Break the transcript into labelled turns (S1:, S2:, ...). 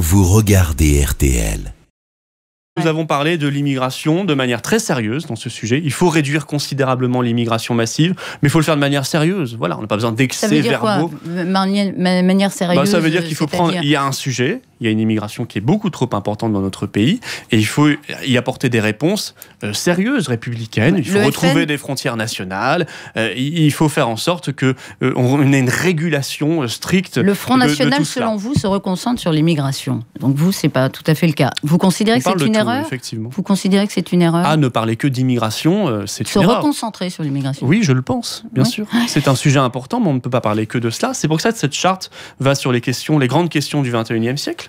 S1: vous regardez RTL. Nous avons parlé de l'immigration de manière très sérieuse dans ce sujet. Il faut réduire considérablement l'immigration massive, mais il faut le faire de manière sérieuse. Voilà, on n'a pas besoin d'excès verbaux. Ça
S2: veut Manière, sérieuse. Bah, ça veut dire
S1: qu'il faut prendre. Il y a un sujet, il y a une immigration qui est beaucoup trop importante dans notre pays et il faut y apporter des réponses euh, sérieuses républicaines. Il faut retrouver des frontières nationales. Euh, il faut faire en sorte que euh, on ait une régulation stricte. Le Front National, selon
S3: vous, se reconcentre sur l'immigration. Donc vous, c'est pas tout à fait le cas. Vous considérez que c'est une erreur Effectivement. Vous considérez que c'est une erreur Ah, ne
S1: parler que d'immigration, c'est une erreur. Se
S3: reconcentrer sur l'immigration. Oui,
S1: je le pense, bien sûr. C'est un sujet important, mais on ne peut pas parler que de cela. C'est pour ça que cette charte va sur les questions, les grandes questions du 21e siècle